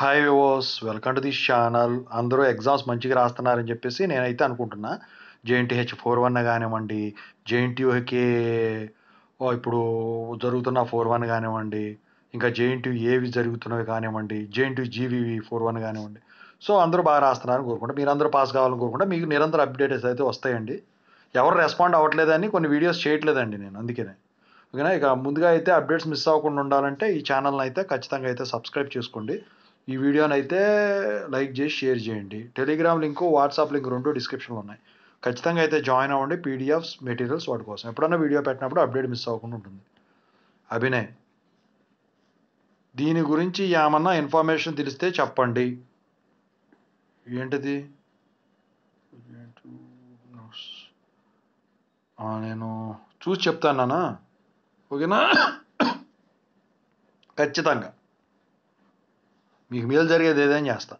hi viewers welcome to this channel అందరూ exams మంచిగా రాస్తున్నారని చెప్పేసి నేనైతే అనుకుంటున్నా జేఎన్టీహెచ్ ఫోర్ వన్ కానివ్వండి జేఎన్టీయూకే ఇప్పుడు జరుగుతున్న ఫోర్ వన్ కానివ్వండి ఇంకా జేఎన్టీ ఏవి జరుగుతున్నవి కానివ్వండి జేఎన్టీ జీవీవి ఫోర్ వన్ కానివ్వండి సో అందరూ బాగా రాస్తున్నారని కోరుకుంటా మీరు అందరూ పాస్ కావాలని కోరుకుంటా మీకు నిరంతర అప్డేట్స్ అయితే వస్తాయండి ఎవరు రెస్పాండ్ అవ్వట్లేదని కొన్ని వీడియోస్ చేయట్లేదండి నేను అందుకనే ఓకేనా ఇక ముందుగా అయితే అప్డేట్స్ మిస్ అవ్వకుండా ఉండాలంటే ఈ ఛానల్ని అయితే ఖచ్చితంగా అయితే సబ్స్క్రైబ్ చేసుకోండి ఈ అయితే లైక్ చేసి షేర్ చేయండి టెలిగ్రామ్ లింకు వాట్సాప్ లింక్ రెండు డిస్క్రిప్షన్లో ఉన్నాయి ఖచ్చితంగా అయితే జాయిన్ అవ్వండి పీడిఎఫ్స్ మెటీరియల్స్ వాటి కోసం ఎప్పుడన్నా వీడియో పెట్టినప్పుడు అప్డేట్ మిస్ అవ్వకుండా ఉంటుంది అభినయ్ దీని గురించి ఏమన్నా ఇన్ఫర్మేషన్ తెలిస్తే చెప్పండి ఏంటిది నేను చూసి చెప్తాను నానా ఓకేనా ఖచ్చితంగా మీకు మేలు జరిగేది ఏదైనా చేస్తా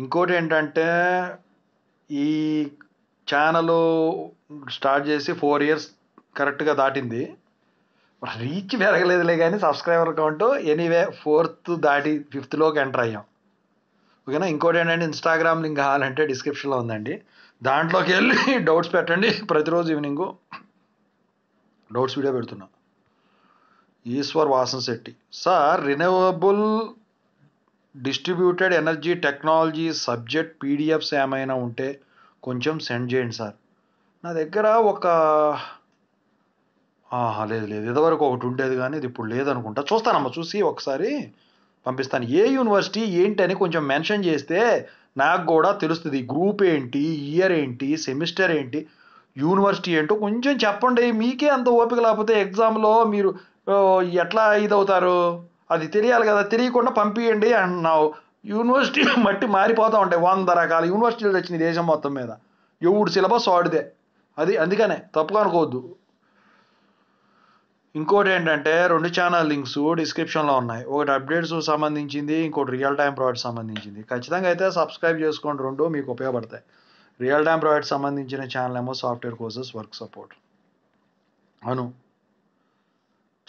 ఇంకోటి ఏంటంటే ఈ ఛానల్ స్టార్ట్ చేసి ఫోర్ ఇయర్స్ కరెక్ట్గా దాటింది రీచ్ పెరగలేదులే కానీ సబ్స్క్రైబర్ అకౌంట్ ఎనీవే ఫోర్త్ దాటి ఫిఫ్త్లోకి ఎంటర్ అయ్యాం ఓకేనా ఇంకోటి ఏంటంటే ఇన్స్టాగ్రామ్ లింక్ కావాలంటే డిస్క్రిప్షన్లో ఉందండి దాంట్లోకి వెళ్ళి డౌట్స్ పెట్టండి ప్రతిరోజు ఈవినింగ్ డౌట్స్ వీడియో పెడుతున్నాం Ishwar Vasan Shetty sir renewable distributed energy technology subject PDFs ఏమైనా ఉంటే కొంచెం సెండ్ చేయండి సార్ నా దగ్గర ఒక లేదు లేదు ఇదివరకు ఒకటి ఉండేది కానీ ఇది ఇప్పుడు లేదనుకుంటా చూస్తానమ్మా చూసి ఒకసారి పంపిస్తాను ఏ యూనివర్సిటీ ఏంటి అని కొంచెం మెన్షన్ చేస్తే నాకు కూడా తెలుస్తుంది గ్రూప్ ఏంటి ఇయర్ ఏంటి సెమిస్టర్ ఏంటి యూనివర్సిటీ ఏంటో కొంచెం చెప్పండి మీకే అంత ఓపిక లేకపోతే ఎగ్జామ్లో మీరు ఎట్లా ఇదవుతారు అది తెలియాలి కదా తెలియకుండా పంపించండి అంటున్నావు యూనివర్సిటీ మట్టి మారిపోతూ ఉంటాయి వంద రకాల యూనివర్సిటీలు వచ్చినాయి దేశం మొత్తం మీద ఎవడు సిలబస్ వాడిదే అది అందుకనే తప్పు అనుకోవద్దు ఇంకోటి ఏంటంటే రెండు ఛానల్ లింక్స్ డిస్క్రిప్షన్లో ఉన్నాయి ఒకటి అప్డేట్స్ సంబంధించింది ఇంకోటి రియల్ టైం ప్రొవైడ్ సంబంధించింది ఖచ్చితంగా అయితే సబ్స్క్రైబ్ చేసుకోండి రెండు మీకు ఉపయోగపడతాయి రియల్ టైం ప్రొవైడ్ సంబంధించిన ఛానల్ ఏమో సాఫ్ట్వేర్ కోర్సెస్ వర్క్ సపోర్ట్ అను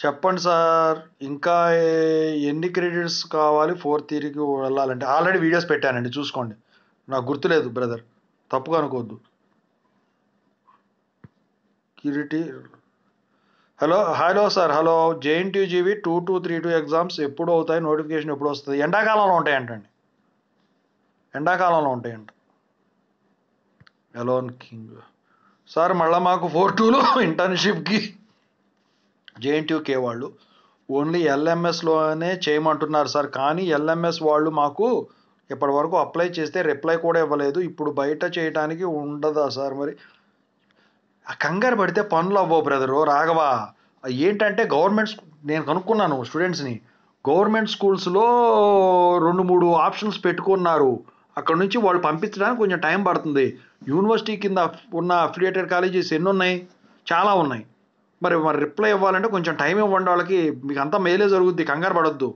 చెప్పండి సార్ ఇంకా ఎన్ని క్రెడిట్స్ కావాలి ఫోర్త్ ఇయర్కి వెళ్ళాలంటే ఆల్రెడీ వీడియోస్ పెట్టానండి చూసుకోండి నాకు గుర్తులేదు బ్రదర్ తప్పుగా అనుకోవద్దు Kiriti hello hello sir hello JNTGV two two three two exams ఎప్పుడు అవుతాయి నోటిఫికేషన్ ఎప్పుడు వస్తుంది ఎండాకాలంలో ఉంటాయంటండి ఎండాకాలంలో ఉంటాయంట ఎలోన్ కింగ్ సార్ మళ్ళీ మాకు ఫోర్ టూలో ఇంటర్న్షిప్కి జేఎన్టీయూకే వాళ్ళు ఓన్లీ ఎల్ఎంఎస్లోనే చేయమంటున్నారు సార్ కానీ ఎల్ఎంఎస్ వాళ్ళు మాకు ఇప్పటి వరకు అప్లై చేస్తే రిప్లై కూడా ఇవ్వలేదు ఇప్పుడు బయట చేయడానికి ఉండదా సార్ మరి కంగారు పడితే పనులు అవ్వవు బ్రదరు రాఘవా ఏంటంటే గవర్నమెంట్ నేను కనుక్కున్నాను స్టూడెంట్స్ని గవర్నమెంట్ స్కూల్స్లో రెండు మూడు ఆప్షన్స్ పెట్టుకున్నారు అక్కడ నుంచి వాళ్ళు పంపించడానికి కొంచెం టైం పడుతుంది యూనివర్సిటీ కింద ఉన్న అఫిలియేటెడ్ కాలేజెస్ ఎన్ని ఉన్నాయి చాలా ఉన్నాయి మరి మరి రిప్లై ఇవ్వాలంటే కొంచెం టైం ఇవ్వండి వాళ్ళకి మీకు అంతా మేలే జరుగుద్ది కంగారు పడొద్దు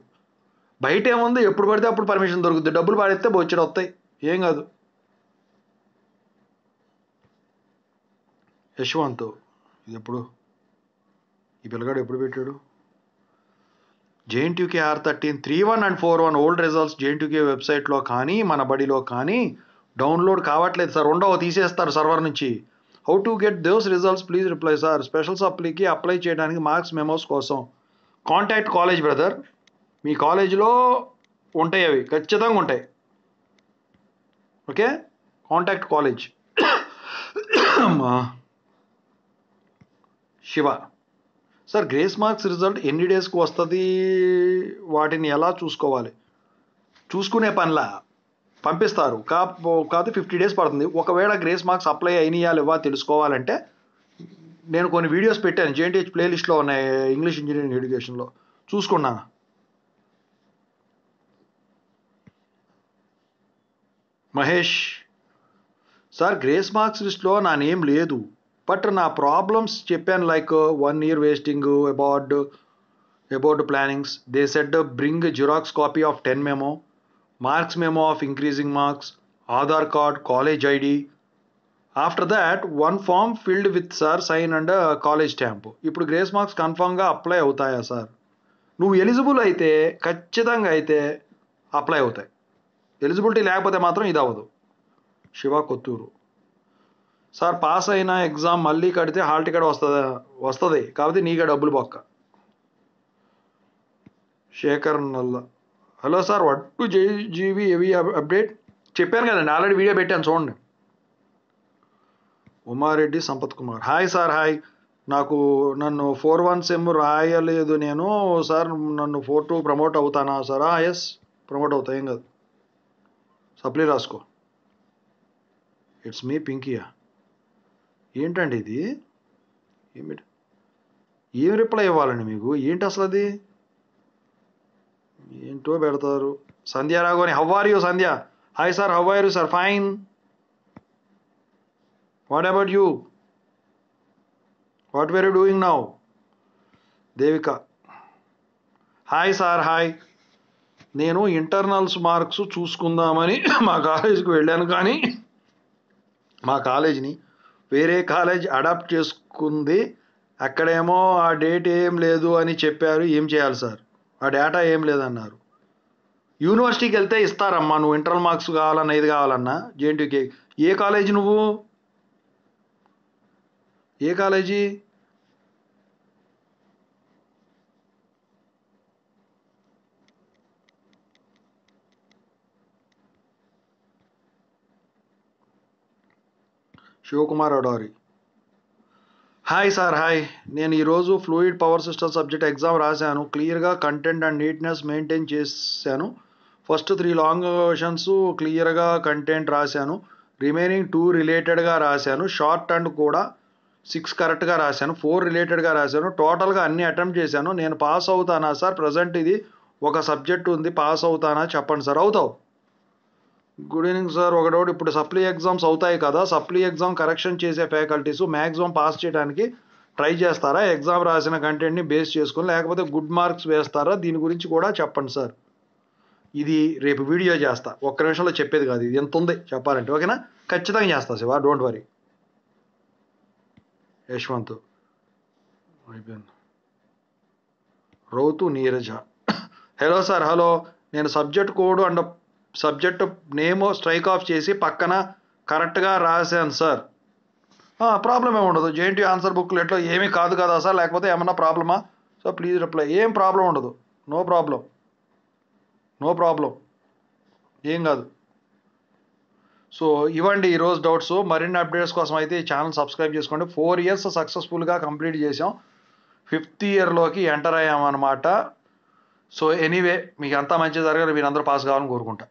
బయట ఏముంది ఎప్పుడు పడితే అప్పుడు పర్మిషన్ దొరుకుద్ది డబ్బులు పడితే బొచ్చడం వస్తాయి ఏం కాదు యశ్వంత్ ఇది ఎప్పుడు ఈ పిల్లగాడు ఎప్పుడు పెట్టాడు JNTK R thirteen three one and four one old results JNTK వెబ్సైట్లో కానీ మన బడిలో కానీ డౌన్లోడ్ కావట్లేదు సార్ ఉండవు తీసేస్తారు సర్వర్ నుంచి how to get those results please reply sir special సప్లీకి అప్లై చేయడానికి మార్క్స్ మెమోస్ కోసం కాంటాక్ట్ కాలేజ్ బ్రదర్ మీ కాలేజీలో ఉంటాయి అవి ఖచ్చితంగా ఉంటాయి okay contact college Shiva sir grace marks result ఎన్ని డేస్కి వస్తుంది వాటిని ఎలా చూసుకోవాలి చూసుకునే పనిలా పంపిస్తారు కా కాదు ఫిఫ్టీ డేస్ పడుతుంది ఒకవేళ గ్రేస్ మార్క్స్ అప్లై అయినాయా లేవా తెలుసుకోవాలంటే నేను కొన్ని వీడియోస్ పెట్టాను జేఎన్టీహెచ్ ప్లేలిస్ట్లో ఉన్నాయి ఇంగ్లీష్ ఇంజనీరింగ్ ఎడ్యుకేషన్లో చూసుకున్నాను మహేష్ సార్ గ్రేస్ మార్క్స్ లిస్ట్లో నా నేమ్ లేదు బట్ నా ప్రాబ్లమ్స్ చెప్పాను like one year wasting about about plannings they said bring xerox copy of ten memo marks memo of increasing marks Aadhaar card college ID after that, one form filled with sir sign and college stamp ఇప్పుడు grace marks కన్ఫామ్గా apply అవుతాయా sir నువ్వు eligible అయితే ఖచ్చితంగా అయితే apply అవుతాయి eligibility లేకపోతే మాత్రం ఇది అవ్వదు శివ కొత్తూరు సార్ పాస్ అయిన ఎగ్జామ్ మళ్ళీ కడితే హాల్ టికెట్ వస్తుంది వస్తుంది కాబట్టి నీకే డబ్బులు పక్క Shekhar Nalla hello sir what to జేజీవి ఏవి అప్డేట్ చెప్పాను కదండి ఆల్రెడీ వీడియో పెట్టాను చూడండి Umareddy Sampath Kumar hi sir hi నాకు నన్ను ఫోర్ వన్ సెమ్ రాయలేదు నేను సార్ నన్ను ఫోర్ టూ ప్రమోట్ అవుతానా సార్ ఎస్ ప్రమోట్ అవుతా ఏం కాదు సప్లీ రాసుకో ఇట్స్ మీ పింకియా ఏంటండి ఇది ఏమిటి ఏం రిప్లై ఇవ్వాలండి మీకు ఏంటి అసలు అది ఏంటో పెడతారు Sandhya Raghavani how are you Sandhya hi sir how are you sir fine what about you what where you doing now Devika hi sir hi నేను ఇంటర్నల్స్ మార్క్స్ చూసుకుందామని మా కాలేజీకి వెళ్ళాను కానీ మా కాలేజీని వేరే కాలేజ్ అడాప్ట్ చేసుకుంది అక్కడేమో ఆ డేట్ ఏం లేదు అని చెప్పారు ఏం చేయాలి సార్ ఆ డేటా ఏం లేదన్నారు యూనివర్సిటీకి వెళ్తే ఇస్తారమ్మా నువ్వు ఇంటర్ మార్క్స్ కావాలన్నా ఇది కావాలన్నా జేఎన్టీకే ఏ కాలేజీ నువ్వు ఏ college Shivakumar Adori hi sir hi నేను ఈరోజు fluid power system subject exam రాశాను క్లియర్గా కంటెంట్ అండ్ నీట్నెస్ మెయింటైన్ చేశాను ఫస్ట్ త్రీ లాంగ్ క్వశ్చన్స్ క్లియర్గా కంటెంట్ రాశాను రిమైనింగ్ టూ రిలేటెడ్గా రాశాను షార్ట్ అండ్ కూడా సిక్స్ కరెక్ట్గా రాశాను ఫోర్ రిలేటెడ్గా రాశాను టోటల్గా అన్ని అటెంప్ట్ చేశాను నేను పాస్ అవుతానా సార్ ప్రజెంట్ ఇది ఒక సబ్జెక్ట్ ఉంది పాస్ అవుతానా చెప్పండి సార్ అవుతావు గుడ్ ఈవినింగ్ సార్ డౌట్ ఇప్పుడు సప్లీ ఎగ్జామ్స్ అవుతాయి కదా సప్లీ ఎగ్జామ్ కరెక్షన్ చేసే ఫ్యాకల్టీస్ మ్యాక్సిమం పాస్ చేయడానికి ట్రై చేస్తారా ఎగ్జామ్ రాసిన కంటెంట్ని బేస్ చేసుకుని లేకపోతే గుడ్ మార్క్స్ వేస్తారా దీని గురించి కూడా చెప్పండి సార్ ఇది రేపు వీడియో చేస్తా ఒక్క నిమిషంలో చెప్పేది కాదు ఇది ఎంత ఉంది చెప్పాలంటే ఓకేనా ఖచ్చితంగా చేస్తా Shiva don't worry Yashwanth Routhu Neeraja hello sir hello నేను subject code and subject name strike off చేసి పక్కన కరెక్ట్గా రాశాను సార్ ప్రాబ్లం ఏమి ఉండదు జేఎన్టీ ఆన్సర్ బుక్లు ఎట్లా ఏమీ కాదు కదా సార్ లేకపోతే ఏమన్నా ప్రాబ్లమా సో ప్లీజ్ రిప్లై ఏం ప్రాబ్లం ఉండదు నో ప్రాబ్లం నో ప్రాబ్లం ఏం కాదు సో ఇవ్వండి ఈరోజు డౌట్స్ మరిన్ని అప్డేట్స్ కోసం అయితే ఈ ఛానల్ సబ్స్క్రైబ్ చేసుకోండి ఫోర్ ఇయర్స్ సక్సెస్ఫుల్గా కంప్లీట్ చేసాం ఫిఫ్త్ ఇయర్లోకి ఎంటర్ అయ్యామన్నమాట సో ఎనీవే మీకు ఎంత మంచి జరగాలి అందరూ పాస్ కావాలని కోరుకుంటా